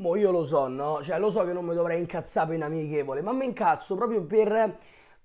Mo io lo so, no? Cioè, lo so che non mi dovrei incazzare per amichevole, ma mi incazzo proprio per,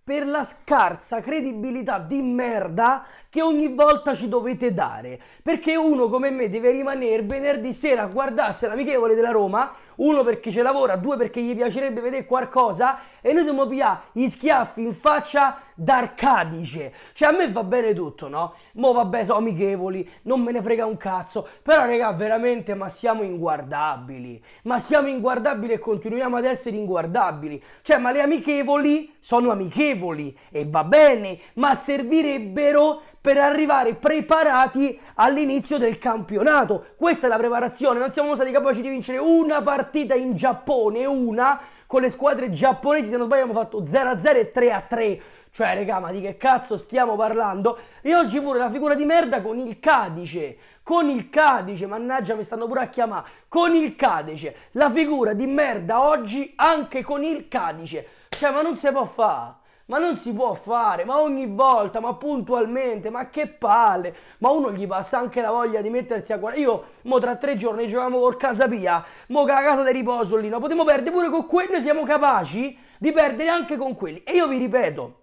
per la scarsa credibilità di merda che ogni volta ci dovete dare. Perché uno come me deve rimanere venerdì sera a guardarsi l'amichevole della Roma uno perché ci lavora, due perché gli piacerebbe vedere qualcosa e noi dobbiamo pigliare gli schiaffi in faccia d'arcadice. Cioè a me va bene tutto, no? Mo vabbè, sono amichevoli, non me ne frega un cazzo, però raga, veramente ma siamo inguardabili. Ma siamo inguardabili e continuiamo ad essere inguardabili. Cioè, ma le amichevoli sono amichevoli e va bene, ma servirebbero per arrivare preparati all'inizio del campionato. Questa è la preparazione, non siamo stati capaci di vincere una partita partita in Giappone, una con le squadre giapponesi, se non sbaglio abbiamo fatto 0-0 e 3-3. Cioè, regà, ma di che cazzo stiamo parlando? E oggi pure la figura di merda con il Cadice. Con il Cadice, mannaggia, mi stanno pure a chiamare. Con il Cadice. La figura di merda oggi anche con il Cadice. Cioè, ma non si può fare. Ma non si può fare, ma ogni volta, ma puntualmente, ma che palle. Ma uno gli passa anche la voglia di mettersi a guardare. Io, mo tra tre giorni giocavamo col Casapia, mo con la casa di riposo lì, no? Potremmo perdere pure con quelli, noi siamo capaci di perdere anche con quelli. E io vi ripeto,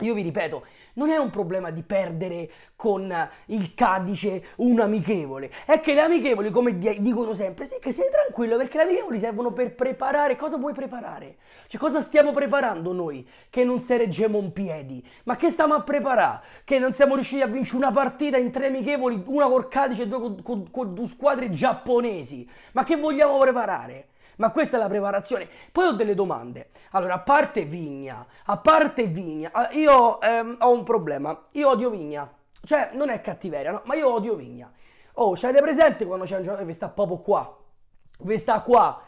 io vi ripeto, non è un problema di perdere con il Cadice un amichevole, è che le amichevoli, come dicono sempre, sì che sei tranquillo perché le amichevoli servono per preparare, cosa vuoi preparare? Cioè cosa stiamo preparando noi che non si reggiamo in piedi? Ma che stiamo a preparare? Che non siamo riusciti a vincere una partita in tre amichevoli, una col Cadice e due con, con, con due squadre giapponesi? Ma che vogliamo preparare? Ma questa è la preparazione. Poi ho delle domande. Allora, a parte Vigna, a parte Vigna, ah, io ehm, ho un problema. Io odio Vigna. Cioè, non è cattiveria, no? Ma io odio Vigna. Oh, c'avete presente quando c'è un giocatore eh, che sta proprio qua? Che sta qua?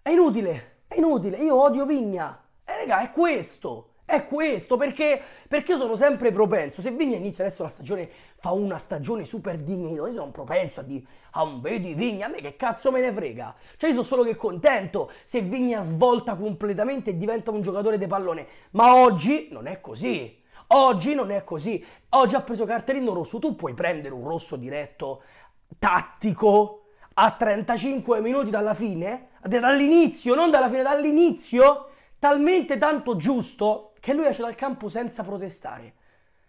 È inutile, è inutile. Io odio Vigna. E eh, raga, è questo è questo, perché, perché io sono sempre propenso. Se Vigna inizia adesso la stagione, fa una stagione super dignitosa, io sono propenso a dire, ah, un vedi Vigna, a me che cazzo me ne frega. Cioè io sono solo che contento se Vigna svolta completamente e diventa un giocatore di pallone. Ma oggi non è così. Oggi non è così. Oggi ha preso cartellino rosso. Tu puoi prendere un rosso diretto, tattico, a 35 minuti dalla fine, dall'inizio, non dalla fine, dall'inizio, talmente tanto giusto che lui esce dal campo senza protestare.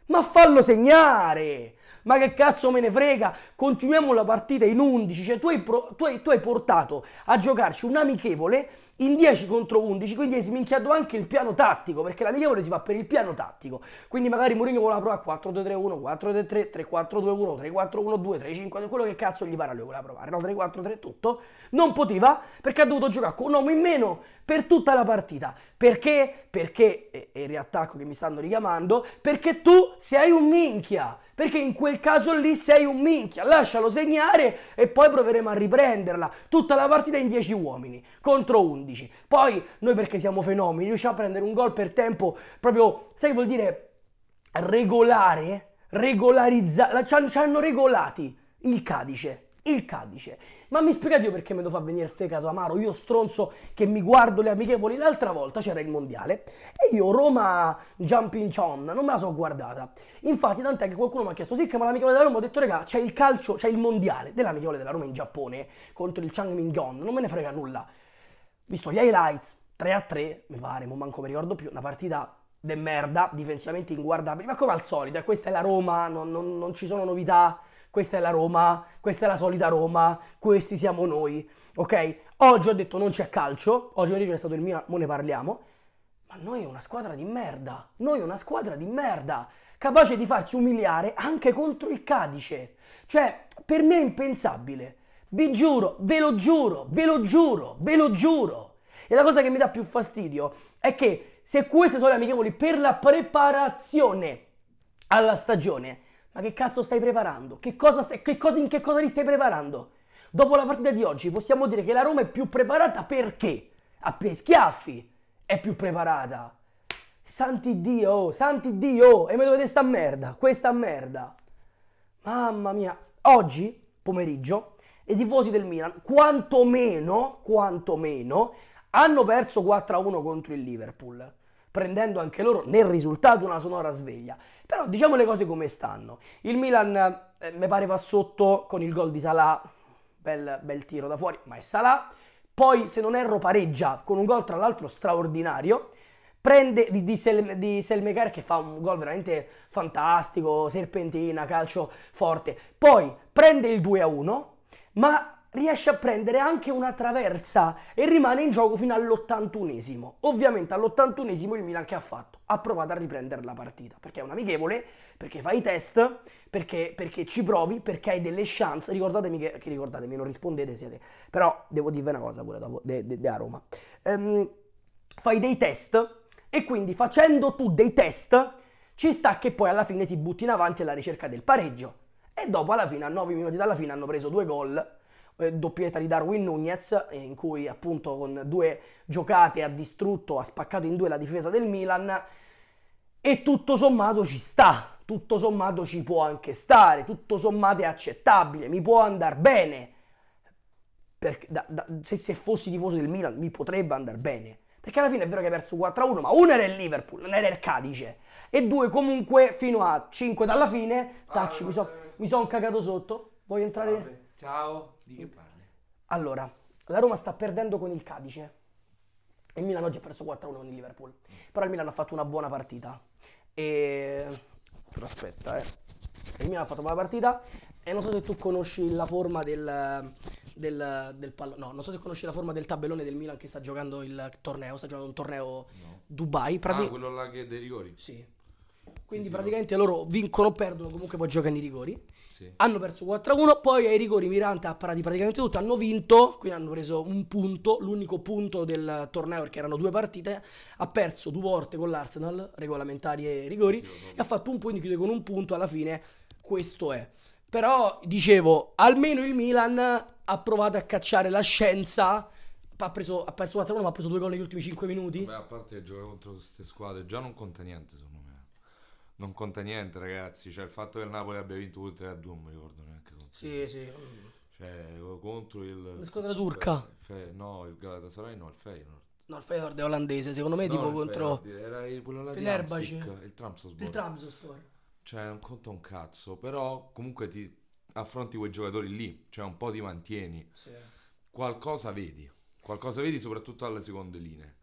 Ma fallo segnare! Ma che cazzo me ne frega? Continuiamo la partita in 11. Cioè, tu hai, pro, tu hai, tu hai portato a giocarci un amichevole in 10 contro 11, quindi hai sminchiato anche il piano tattico, perché l'amichevole si fa per il piano tattico. Quindi magari Mourinho voleva provare 4-2-3-1, 4-3-3, 3-4-2-1, 3-4-1-2, 3-5, quello che cazzo gli pare a lui voleva provare, no? 3-4-3 tutto. Non poteva perché ha dovuto giocare con un uomo in meno per tutta la partita. Perché? Perché, è il riattacco che mi stanno richiamando, perché tu sei un minchia. Perché in quel caso lì sei un minchia, lascialo segnare e poi proveremo a riprenderla. Tutta la partita in 10 uomini contro 11. Poi noi perché siamo fenomeni, riusciamo a prendere un gol per tempo proprio, sai che vuol dire regolare, regolarizzare, ci hanno regolati il Cadice il Cadice. Ma mi spiegate io perché me lo fa venire il fegato amaro? Io stronzo che mi guardo le amichevoli l'altra volta c'era il mondiale e io Roma Jumping John non me la so guardata. Infatti tant'è che qualcuno mi ha chiesto sì che ma l'amichevole della Roma ho detto regà c'è il calcio, c'è il mondiale dell'amichevole della Roma in Giappone contro il Changmingon, non me ne frega nulla. Visto gli highlights 3 a 3, mi pare, non manco mi ricordo più, una partita de merda, difensivamente inguardabile, ma come al solito, eh, questa è la Roma, non, non, non ci sono novità questa è la Roma, questa è la solita Roma, questi siamo noi, ok? Oggi ho detto non c'è calcio, oggi invece è stato il mio, mo ne parliamo, ma noi è una squadra di merda, noi è una squadra di merda, capace di farsi umiliare anche contro il Cadice, cioè per me è impensabile, vi giuro, ve lo giuro, ve lo giuro, ve lo giuro, e la cosa che mi dà più fastidio è che se queste sono le amichevoli per la preparazione alla stagione, ma che cazzo stai preparando? Che cosa stai, che cosa, in che cosa li stai preparando? Dopo la partita di oggi possiamo dire che la Roma è più preparata perché? A schiaffi è più preparata. Santi Dio, oh, santi Dio, oh, e me lo dovete sta merda, questa merda. Mamma mia, oggi pomeriggio i tifosi del Milan, quantomeno, quantomeno, hanno perso 4-1 contro il Liverpool prendendo anche loro nel risultato una sonora sveglia. Però diciamo le cose come stanno. Il Milan eh, mi pare va sotto con il gol di Salah, bel, bel tiro da fuori, ma è Salah. Poi se non erro pareggia con un gol tra l'altro straordinario prende di, di, Sel, di Selmecar che fa un gol veramente fantastico, serpentina, calcio forte. Poi prende il 2-1, ma riesce a prendere anche una traversa e rimane in gioco fino all'81esimo. Ovviamente all'81esimo il Milan che ha fatto? Ha provato a riprendere la partita, perché è un amichevole, perché fai i test, perché, perché, ci provi, perché hai delle chance. Ricordatemi che, che ricordatemi, non rispondete siete, però devo dirvi una cosa pure dopo, de, de, de a Roma. Um, fai dei test e quindi facendo tu dei test ci sta che poi alla fine ti butti in avanti alla ricerca del pareggio. E dopo alla fine, a 9 minuti dalla fine, hanno preso due gol eh, doppietta di Darwin Nunez, eh, in cui appunto con due giocate ha distrutto, ha spaccato in due la difesa del Milan. E tutto sommato ci sta, tutto sommato ci può anche stare, tutto sommato è accettabile, mi può andare bene. Perché, da, da, se, se fossi tifoso del Milan mi potrebbe andare bene. Perché alla fine è vero che hai perso 4-1, ma uno era il Liverpool, non era il Cadice. E due comunque fino a 5 dalla fine. Tacci, ah, mi, so, eh. mi sono cagato sotto. Voglio entrare... Ah, Ciao, di che parli? Allora, la Roma sta perdendo con il Cadice. E Il Milan oggi ha perso 4-1 con il Liverpool. Però il Milan ha fatto una buona partita. E... Però aspetta, eh. Il Milan ha fatto una buona partita. E non so se tu conosci la forma del, del, del pallone. No, non so se conosci la forma del tabellone del Milan che sta giocando il torneo. Sta giocando un torneo no. Dubai. Ah, Prati... Ah, quello là che è dei rigori. Sì. Quindi sì, praticamente sì. loro vincono o perdono, comunque poi giocano i rigori. Sì. Hanno perso 4-1, poi ai rigori Mirante ha parato praticamente tutto, hanno vinto, quindi hanno preso un punto, l'unico punto del torneo perché erano due partite, ha perso due volte con l'Arsenal, regolamentari e rigori, sì, e ha fatto un punto, chiude con un punto, alla fine questo è. Però dicevo, almeno il Milan ha provato a cacciare la scienza ha preso, ha perso 4-1 ma ha preso due gol negli ultimi 5 minuti. Beh, a parte che gioca contro queste squadre, già non conta niente secondo me non conta niente, ragazzi. Cioè, il fatto che il Napoli abbia vinto quel 3 a 2, non mi ricordo neanche contro. Sì, sì. Cioè, contro il. La squadra turca. Il Fe... no, il Galatasaray, no, il Feyenoord. No, il Feyenoord è olandese, secondo me, no, tipo contro. era il, quello là di Amsic, il Tramsospor. Il Tramsospor. Cioè, non conta un cazzo, però comunque ti affronti quei giocatori lì, cioè un po' ti mantieni. Sì. Qualcosa vedi, qualcosa vedi soprattutto alle seconde linee.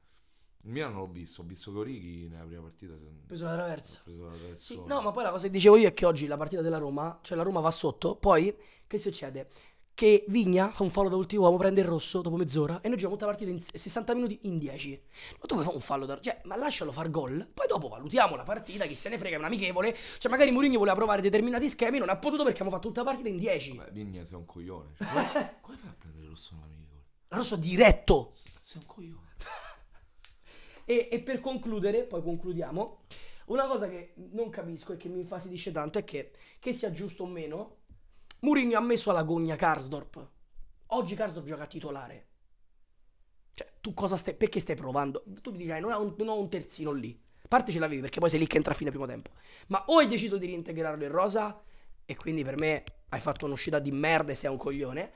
Il Milan non l'ho visto, ho visto che Origi nella prima partita si preso la traversa. Preso la traversa. Sì, no, ma poi la cosa che dicevo io è che oggi la partita della Roma, cioè la Roma va sotto, poi che succede? Che Vigna fa un fallo da ultimo uomo, prende il rosso dopo mezz'ora e noi giochiamo tutta la partita in 60 minuti in 10. Ma tu vuoi fare un fallo da... Cioè, ma lascialo far gol, poi dopo valutiamo la partita, chi se ne frega, è un amichevole. Cioè, magari Mourinho voleva provare determinati schemi, non ha potuto perché abbiamo fatto tutta la partita in 10. Ma Vigna sei un coglione. Cioè, come, come fai a prendere il rosso un amichevole? Rosso diretto! Sei un coglione. E, e per concludere, poi concludiamo, una cosa che non capisco e che mi infastidisce tanto è che, che sia giusto o meno, Mourinho ha messo alla gogna Karsdorp. Oggi Karsdorp gioca titolare. Cioè, tu cosa stai... Perché stai provando? Tu mi dici, ah, non ho un, non ho un terzino lì. parte ce l'avevi perché poi sei lì che entra a fine primo tempo. Ma o hai deciso di reintegrarlo in rosa e quindi per me hai fatto un'uscita di merda e sei un coglione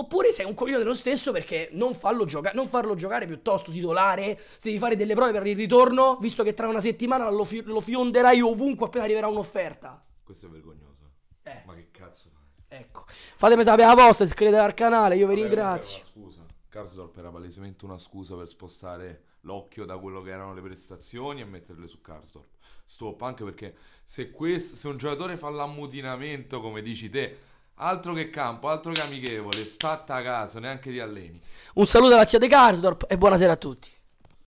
Oppure sei un coglione dello stesso perché non, gioca- non farlo giocare piuttosto titolare, devi fare delle prove per il ritorno, visto che tra una settimana lo, fi- lo fionderai ovunque appena arriverà un'offerta. Questo è vergognoso. Eh. Ma che cazzo fai? Ecco. Fatemi sapere la vostra, iscrivetevi al canale, io vi Vabbè, ringrazio. Scusa. Carsdorp era palesemente una scusa per spostare l'occhio da quello che erano le prestazioni e metterle su Carsdorp. Stop, anche perché se, questo, se un giocatore fa l'ammutinamento, come dici te Altro che campo, altro che amichevole, statta a caso, neanche ti alleni. Un saluto alla zia De Garsdorp e buonasera a tutti.